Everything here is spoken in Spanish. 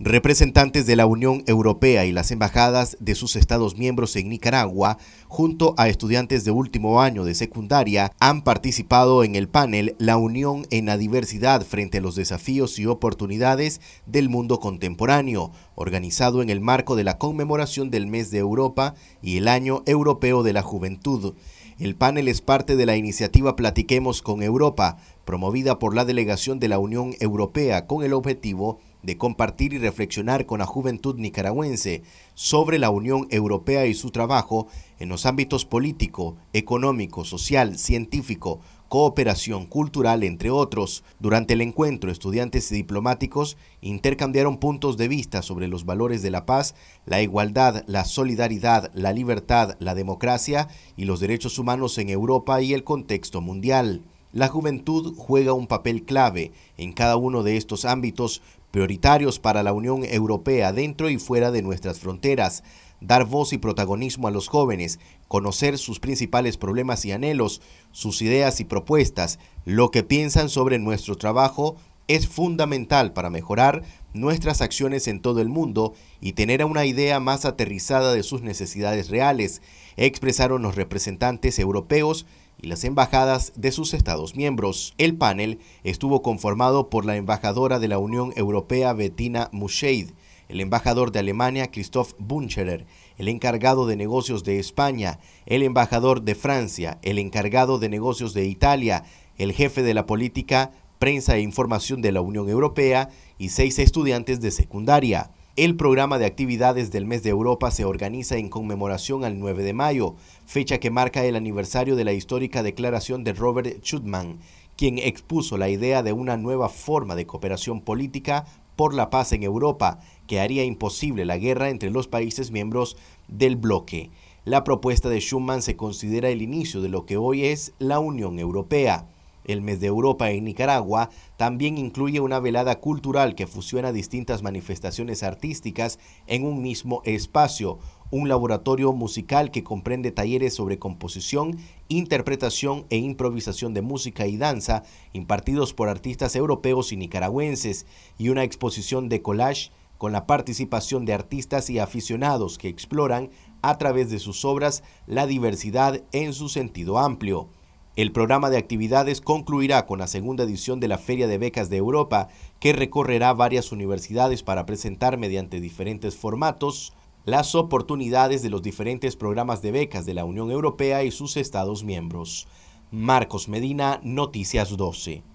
Representantes de la Unión Europea y las embajadas de sus Estados miembros en Nicaragua, junto a estudiantes de último año de secundaria, han participado en el panel La Unión en la Diversidad frente a los desafíos y oportunidades del mundo contemporáneo, organizado en el marco de la conmemoración del Mes de Europa y el Año Europeo de la Juventud. El panel es parte de la iniciativa Platiquemos con Europa, promovida por la delegación de la Unión Europea con el objetivo de de compartir y reflexionar con la juventud nicaragüense sobre la Unión Europea y su trabajo en los ámbitos político, económico, social, científico, cooperación cultural, entre otros. Durante el encuentro, estudiantes y diplomáticos intercambiaron puntos de vista sobre los valores de la paz, la igualdad, la solidaridad, la libertad, la democracia y los derechos humanos en Europa y el contexto mundial. La juventud juega un papel clave en cada uno de estos ámbitos prioritarios para la Unión Europea dentro y fuera de nuestras fronteras, dar voz y protagonismo a los jóvenes, conocer sus principales problemas y anhelos, sus ideas y propuestas, lo que piensan sobre nuestro trabajo es fundamental para mejorar nuestras acciones en todo el mundo y tener una idea más aterrizada de sus necesidades reales, expresaron los representantes europeos las embajadas de sus Estados miembros. El panel estuvo conformado por la embajadora de la Unión Europea Bettina Musheid, el embajador de Alemania Christoph Buncherer, el encargado de negocios de España, el embajador de Francia, el encargado de negocios de Italia, el jefe de la política, prensa e información de la Unión Europea y seis estudiantes de secundaria. El programa de actividades del mes de Europa se organiza en conmemoración al 9 de mayo, fecha que marca el aniversario de la histórica declaración de Robert Schuman, quien expuso la idea de una nueva forma de cooperación política por la paz en Europa, que haría imposible la guerra entre los países miembros del bloque. La propuesta de Schuman se considera el inicio de lo que hoy es la Unión Europea. El mes de Europa en Nicaragua también incluye una velada cultural que fusiona distintas manifestaciones artísticas en un mismo espacio, un laboratorio musical que comprende talleres sobre composición, interpretación e improvisación de música y danza impartidos por artistas europeos y nicaragüenses, y una exposición de collage con la participación de artistas y aficionados que exploran a través de sus obras la diversidad en su sentido amplio. El programa de actividades concluirá con la segunda edición de la Feria de Becas de Europa, que recorrerá varias universidades para presentar mediante diferentes formatos las oportunidades de los diferentes programas de becas de la Unión Europea y sus Estados miembros. Marcos Medina, Noticias 12.